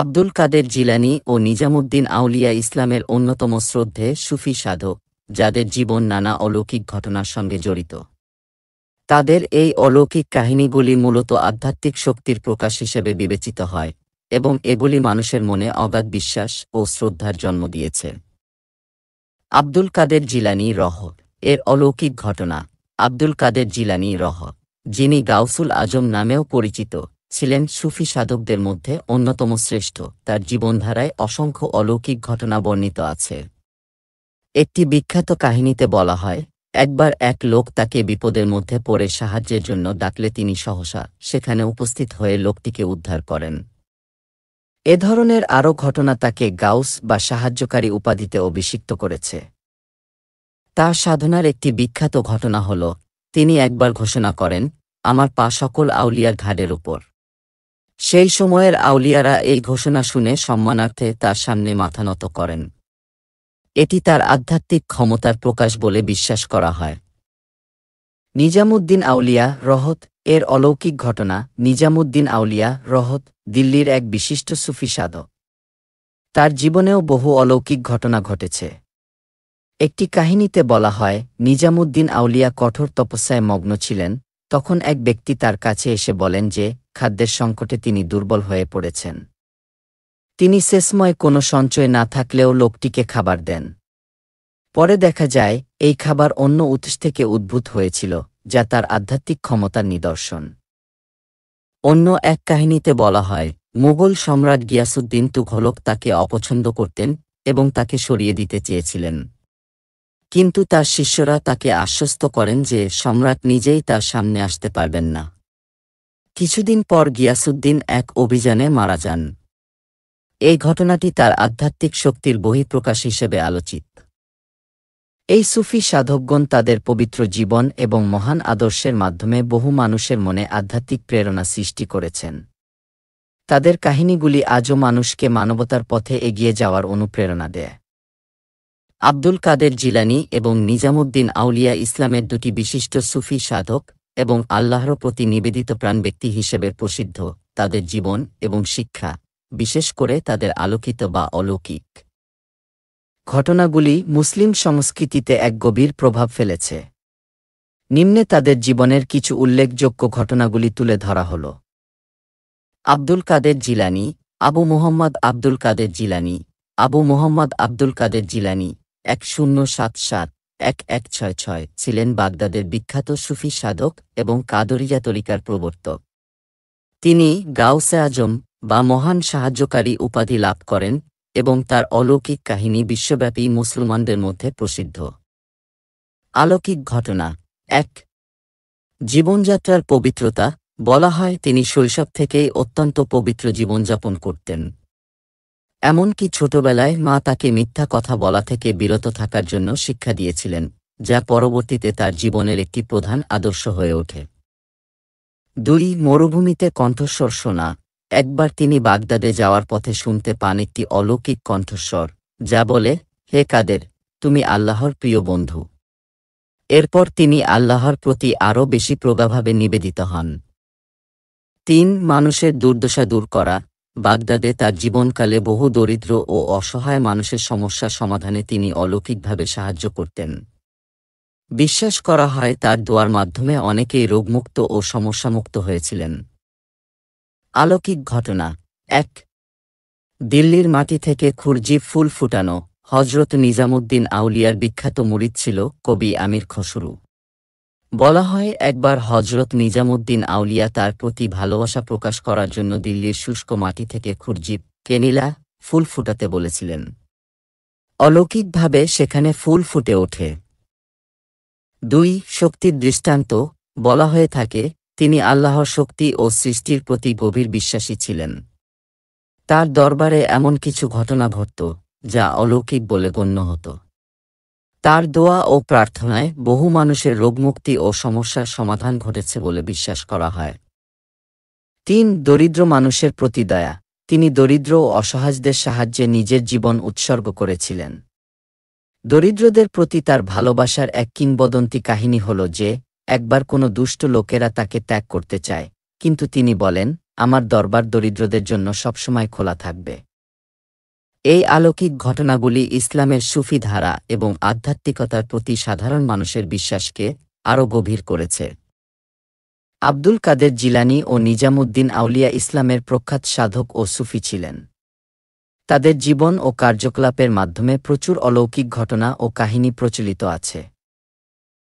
আব্দুল কাদের জিলানি ও নিজামুদ্দিন আউলিয়া ইসলামের অন্যতম শ্রদ্ধে সুফি সাধক যাদের জীবন নানা অলৌকিক ঘটনার সঙ্গে জড়িত তাদের এই অলৌকিক কাহিনীগুলি মূলত আধ্যাত্মিক শক্তির প্রকাশ হিসেবে বিবেচিত হয় এবং এগুলি মানুষের মনে অগাধ বিশ্বাস ও শ্রদ্ধার জন্ম দিয়েছে আব্দুল কাদের জিলানি রহ এর অলৌকিক ঘটনা আব্দুল কাদের জিলানি রহ যিনি গাউসুল আজম নামেও পরিচিত ছিলেন সুফি সাধকদের মধ্যে অন্যতম শ্রেষ্ঠ তার জীবনধারায় অসংখ্য অলৌকিক ঘটনা বর্ণিত আছে একটি বিখ্যাত কাহিনীতে বলা হয় একবার এক লোক তাকে বিপদের মধ্যে পড়ে সাহায্যের জন্য ডাকলে তিনি সহসা সেখানে উপস্থিত হয়ে লোকটিকে উদ্ধার করেন এ ধরনের আরও ঘটনা তাকে গাউস বা সাহায্যকারী উপাধিতে অভিষিক্ত করেছে তার সাধনার একটি বিখ্যাত ঘটনা হল তিনি একবার ঘোষণা করেন আমার পা সকল আউলিয়ার ঘাটের উপর সেই সময়ের আউলিয়ারা এই ঘোষণা শুনে সম্মানার্থে তার সামনে মাথা নত করেন এটি তার আধ্যাত্মিক ক্ষমতার প্রকাশ বলে বিশ্বাস করা হয় নিজামুদ্দিন আউলিয়া রহত এর অলৌকিক ঘটনা নিজামুদ্দিন আউলিয়া রহত দিল্লির এক বিশিষ্ট সুফি সাধক তার জীবনেও বহু অলৌকিক ঘটনা ঘটেছে একটি কাহিনীতে বলা হয় নিজামুদ্দিন আউলিয়া কঠোর তপস্যায় মগ্ন ছিলেন তখন এক ব্যক্তি তার কাছে এসে বলেন যে খাদ্যের সংকটে তিনি দুর্বল হয়ে পড়েছেন তিনি শেষময় কোনো সঞ্চয় না থাকলেও লোকটিকে খাবার দেন পরে দেখা যায় এই খাবার অন্য উৎস থেকে উদ্ভূত হয়েছিল যা তার আধ্যাত্মিক ক্ষমতার নিদর্শন অন্য এক কাহিনীতে বলা হয় মুঘল সম্রাট গিয়াসুদ্দিন তুঘলক তাকে অপছন্দ করতেন এবং তাকে সরিয়ে দিতে চেয়েছিলেন কিন্তু তার শিষ্যরা তাকে আশ্বস্ত করেন যে সম্রাট নিজেই তার সামনে আসতে পারবেন না কিছুদিন পর গিয়াসুদ্দিন এক অভিযানে মারা যান এই ঘটনাটি তার আধ্যাত্মিক শক্তির বহিঃপ্রকাশ হিসেবে আলোচিত এই সুফি সাধকগণ তাদের পবিত্র জীবন এবং মহান আদর্শের মাধ্যমে বহু মানুষের মনে আধ্যাত্মিক প্রেরণা সৃষ্টি করেছেন তাদের কাহিনীগুলি আজও মানুষকে মানবতার পথে এগিয়ে যাওয়ার অনুপ্রেরণা দেয় আব্দুল কাদের জিলানি এবং নিজামুদ্দিন আউলিয়া ইসলামের দুটি বিশিষ্ট সুফি সাধক এবং আল্লাহর প্রতি নিবেদিত প্রাণ ব্যক্তি হিসেবে প্রসিদ্ধ তাদের জীবন এবং শিক্ষা বিশেষ করে তাদের আলোকিত বা অলৌকিক ঘটনাগুলি মুসলিম সংস্কৃতিতে এক গভীর প্রভাব ফেলেছে নিম্নে তাদের জীবনের কিছু উল্লেখযোগ্য ঘটনাগুলি তুলে ধরা হল আব্দুল কাদের জিলানি আবু মোহাম্মদ আব্দুল কাদের জিলানি আবু মোহাম্মদ আব্দুল কাদের জিলানি এক শূন্য সাত সাত এক এক ছয় ছয় ছিলেন বাগদাদের বিখ্যাত সুফি সাধক এবং কাদরিয়া তরিকার প্রবর্তক তিনি গাউসে আজম বা মহান সাহায্যকারী উপাধি লাভ করেন এবং তার অলৌকিক কাহিনী বিশ্বব্যাপী মুসলমানদের মধ্যে প্রসিদ্ধ আলৌকিক ঘটনা এক জীবনযাত্রার পবিত্রতা বলা হয় তিনি শৈশব থেকেই অত্যন্ত পবিত্র জীবনযাপন করতেন এমনকি ছোটবেলায় মা তাকে মিথ্যা কথা বলা থেকে বিরত থাকার জন্য শিক্ষা দিয়েছিলেন যা পরবর্তীতে তার জীবনের একটি প্রধান আদর্শ হয়ে ওঠে দুই মরুভূমিতে কণ্ঠস্বর শোনা একবার তিনি বাগদাদে যাওয়ার পথে শুনতে পান একটি অলৌকিক কণ্ঠস্বর যা বলে হে কাদের তুমি আল্লাহর প্রিয় বন্ধু এরপর তিনি আল্লাহর প্রতি আরও বেশি প্রগাভাবে নিবেদিত হন তিন মানুষের দুর্দশা দূর করা বাগদাদে তার জীবনকালে বহু দরিদ্র ও অসহায় মানুষের সমস্যা সমাধানে তিনি অলৌকিকভাবে সাহায্য করতেন বিশ্বাস করা হয় তার দোয়ার মাধ্যমে অনেকেই রোগমুক্ত ও সমস্যামুক্ত হয়েছিলেন আলৌকিক ঘটনা এক দিল্লির মাটি থেকে খুরজি ফুল ফুটানো হজরত নিজামুদ্দিন আউলিয়ার বিখ্যাত মুরিদ ছিল কবি আমির খসরু বলা হয় একবার হজরত নিজামুদ্দিন আউলিয়া তার প্রতি ভালোবাসা প্রকাশ করার জন্য দিল্লির শুষ্ক মাটি থেকে খুরজিব কেনিলা ফুল ফুটাতে বলেছিলেন অলৌকিকভাবে সেখানে ফুল ফুটে ওঠে দুই শক্তির দৃষ্টান্ত বলা হয়ে থাকে তিনি আল্লাহর শক্তি ও সৃষ্টির প্রতি গভীর বিশ্বাসী ছিলেন তার দরবারে এমন কিছু ঘটনা ঘটত যা অলৌকিক বলে গণ্য হতো তার দোয়া ও প্রার্থনায় বহু মানুষের রোগমুক্তি ও সমস্যার সমাধান ঘটেছে বলে বিশ্বাস করা হয় তিন দরিদ্র মানুষের প্রতি দয়া তিনি দরিদ্র ও অসহায়দের সাহায্যে নিজের জীবন উৎসর্গ করেছিলেন দরিদ্রদের প্রতি তার ভালোবাসার এক কিংবদন্তি কাহিনী হল যে একবার কোনো দুষ্ট লোকেরা তাকে ত্যাগ করতে চায় কিন্তু তিনি বলেন আমার দরবার দরিদ্রদের জন্য সবসময় খোলা থাকবে এই আলৌকিক ঘটনাগুলি ইসলামের সুফি ধারা এবং আধ্যাত্মিকতার প্রতি সাধারণ মানুষের বিশ্বাসকে আরও গভীর করেছে আব্দুল কাদের জিলানি ও নিজামুদ্দিন আউলিয়া ইসলামের প্রখ্যাত সাধক ও সুফি ছিলেন তাদের জীবন ও কার্যকলাপের মাধ্যমে প্রচুর অলৌকিক ঘটনা ও কাহিনী প্রচলিত আছে